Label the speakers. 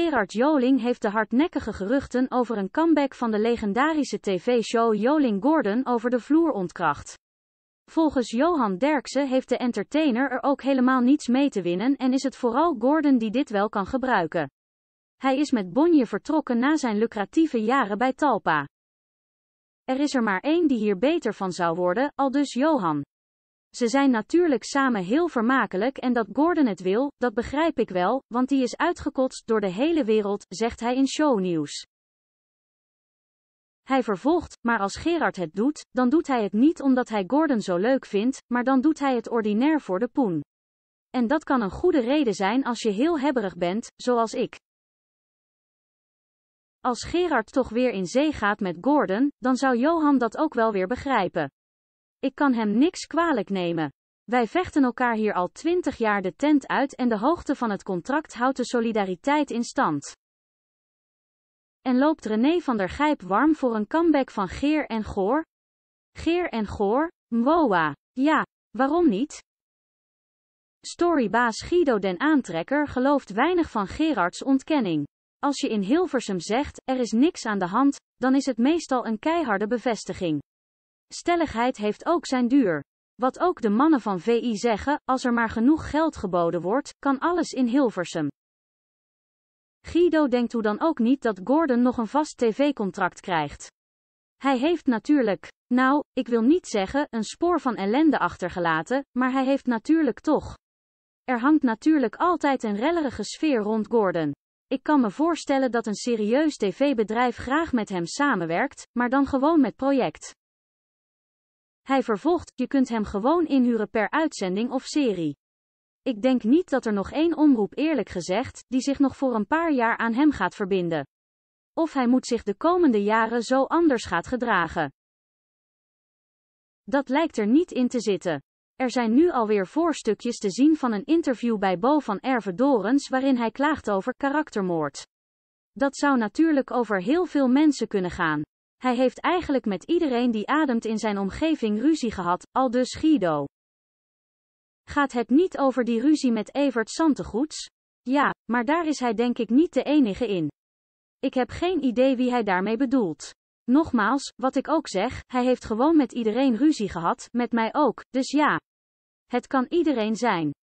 Speaker 1: Gerard Joling heeft de hardnekkige geruchten over een comeback van de legendarische tv-show Joling Gordon over de vloer ontkracht. Volgens Johan Derksen heeft de entertainer er ook helemaal niets mee te winnen en is het vooral Gordon die dit wel kan gebruiken. Hij is met Bonje vertrokken na zijn lucratieve jaren bij Talpa. Er is er maar één die hier beter van zou worden, al dus Johan. Ze zijn natuurlijk samen heel vermakelijk en dat Gordon het wil, dat begrijp ik wel, want die is uitgekotst door de hele wereld, zegt hij in shownieuws. Hij vervolgt, maar als Gerard het doet, dan doet hij het niet omdat hij Gordon zo leuk vindt, maar dan doet hij het ordinair voor de poen. En dat kan een goede reden zijn als je heel hebberig bent, zoals ik. Als Gerard toch weer in zee gaat met Gordon, dan zou Johan dat ook wel weer begrijpen. Ik kan hem niks kwalijk nemen. Wij vechten elkaar hier al twintig jaar de tent uit en de hoogte van het contract houdt de solidariteit in stand. En loopt René van der Gijp warm voor een comeback van Geer en Goor? Geer en Goor? Mwoa. Ja, waarom niet? Storybaas Guido den Aantrekker gelooft weinig van Gerards ontkenning. Als je in Hilversum zegt, er is niks aan de hand, dan is het meestal een keiharde bevestiging. Stelligheid heeft ook zijn duur. Wat ook de mannen van VI zeggen, als er maar genoeg geld geboden wordt, kan alles in Hilversum. Guido denkt hoe dan ook niet dat Gordon nog een vast tv-contract krijgt. Hij heeft natuurlijk, nou, ik wil niet zeggen, een spoor van ellende achtergelaten, maar hij heeft natuurlijk toch. Er hangt natuurlijk altijd een rellerige sfeer rond Gordon. Ik kan me voorstellen dat een serieus tv-bedrijf graag met hem samenwerkt, maar dan gewoon met project. Hij vervolgt, je kunt hem gewoon inhuren per uitzending of serie. Ik denk niet dat er nog één omroep eerlijk gezegd, die zich nog voor een paar jaar aan hem gaat verbinden. Of hij moet zich de komende jaren zo anders gaat gedragen. Dat lijkt er niet in te zitten. Er zijn nu alweer voorstukjes te zien van een interview bij Bo van Erve Dorens waarin hij klaagt over karaktermoord. Dat zou natuurlijk over heel veel mensen kunnen gaan. Hij heeft eigenlijk met iedereen die ademt in zijn omgeving ruzie gehad, al dus Guido. Gaat het niet over die ruzie met Evert Santegoeds? Ja, maar daar is hij denk ik niet de enige in. Ik heb geen idee wie hij daarmee bedoelt. Nogmaals, wat ik ook zeg, hij heeft gewoon met iedereen ruzie gehad, met mij ook, dus ja. Het kan iedereen zijn.